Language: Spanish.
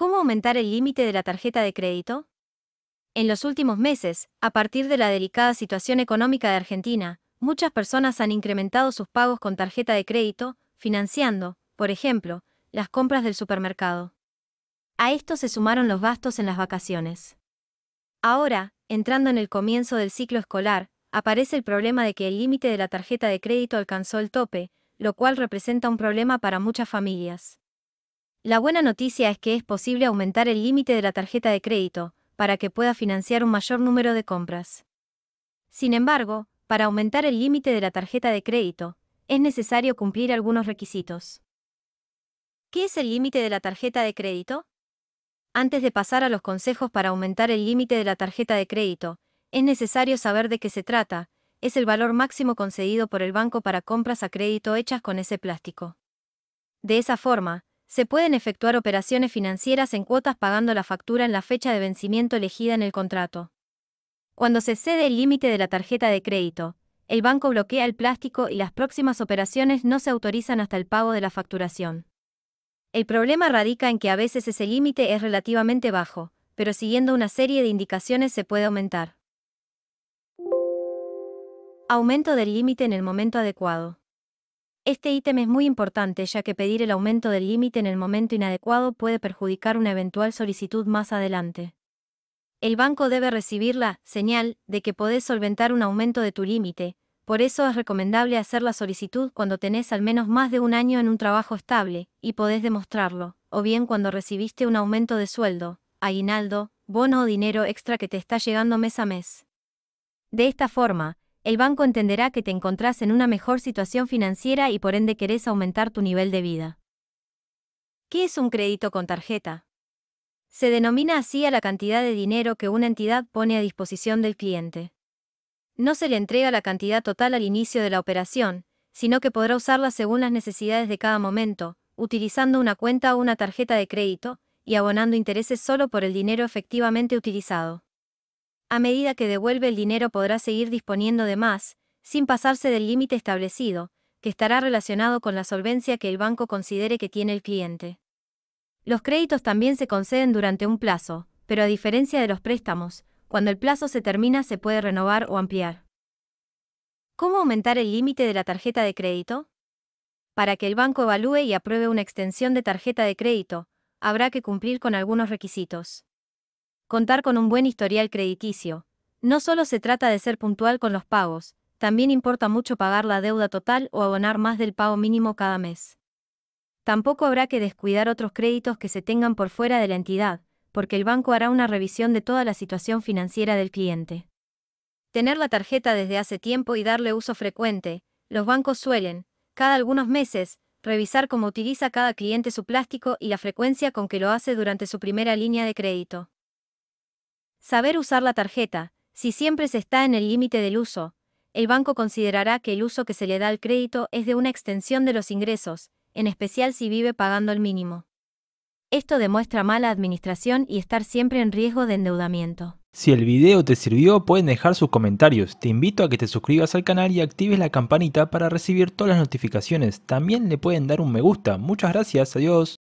¿Cómo aumentar el límite de la tarjeta de crédito? En los últimos meses, a partir de la delicada situación económica de Argentina, muchas personas han incrementado sus pagos con tarjeta de crédito, financiando, por ejemplo, las compras del supermercado. A esto se sumaron los gastos en las vacaciones. Ahora, entrando en el comienzo del ciclo escolar, aparece el problema de que el límite de la tarjeta de crédito alcanzó el tope, lo cual representa un problema para muchas familias. La buena noticia es que es posible aumentar el límite de la tarjeta de crédito, para que pueda financiar un mayor número de compras. Sin embargo, para aumentar el límite de la tarjeta de crédito, es necesario cumplir algunos requisitos. ¿Qué es el límite de la tarjeta de crédito? Antes de pasar a los consejos para aumentar el límite de la tarjeta de crédito, es necesario saber de qué se trata, es el valor máximo concedido por el banco para compras a crédito hechas con ese plástico. De esa forma, se pueden efectuar operaciones financieras en cuotas pagando la factura en la fecha de vencimiento elegida en el contrato. Cuando se cede el límite de la tarjeta de crédito, el banco bloquea el plástico y las próximas operaciones no se autorizan hasta el pago de la facturación. El problema radica en que a veces ese límite es relativamente bajo, pero siguiendo una serie de indicaciones se puede aumentar. Aumento del límite en el momento adecuado. Este ítem es muy importante ya que pedir el aumento del límite en el momento inadecuado puede perjudicar una eventual solicitud más adelante. El banco debe recibir la señal de que podés solventar un aumento de tu límite, por eso es recomendable hacer la solicitud cuando tenés al menos más de un año en un trabajo estable, y podés demostrarlo, o bien cuando recibiste un aumento de sueldo, aguinaldo, bono o dinero extra que te está llegando mes a mes. De esta forma, el banco entenderá que te encontrás en una mejor situación financiera y por ende querés aumentar tu nivel de vida. ¿Qué es un crédito con tarjeta? Se denomina así a la cantidad de dinero que una entidad pone a disposición del cliente. No se le entrega la cantidad total al inicio de la operación, sino que podrá usarla según las necesidades de cada momento, utilizando una cuenta o una tarjeta de crédito, y abonando intereses solo por el dinero efectivamente utilizado a medida que devuelve el dinero podrá seguir disponiendo de más, sin pasarse del límite establecido, que estará relacionado con la solvencia que el banco considere que tiene el cliente. Los créditos también se conceden durante un plazo, pero a diferencia de los préstamos, cuando el plazo se termina se puede renovar o ampliar. ¿Cómo aumentar el límite de la tarjeta de crédito? Para que el banco evalúe y apruebe una extensión de tarjeta de crédito, habrá que cumplir con algunos requisitos contar con un buen historial crediticio. No solo se trata de ser puntual con los pagos, también importa mucho pagar la deuda total o abonar más del pago mínimo cada mes. Tampoco habrá que descuidar otros créditos que se tengan por fuera de la entidad, porque el banco hará una revisión de toda la situación financiera del cliente. Tener la tarjeta desde hace tiempo y darle uso frecuente, los bancos suelen, cada algunos meses, revisar cómo utiliza cada cliente su plástico y la frecuencia con que lo hace durante su primera línea de crédito. Saber usar la tarjeta, si siempre se está en el límite del uso, el banco considerará que el uso que se le da al crédito es de una extensión de los ingresos, en especial si vive pagando el mínimo. Esto demuestra mala administración y estar siempre en riesgo de endeudamiento. Si el video te sirvió, pueden dejar sus comentarios. Te invito a que te suscribas al canal y actives la campanita para recibir todas las notificaciones. También le pueden dar un me gusta. Muchas gracias, adiós.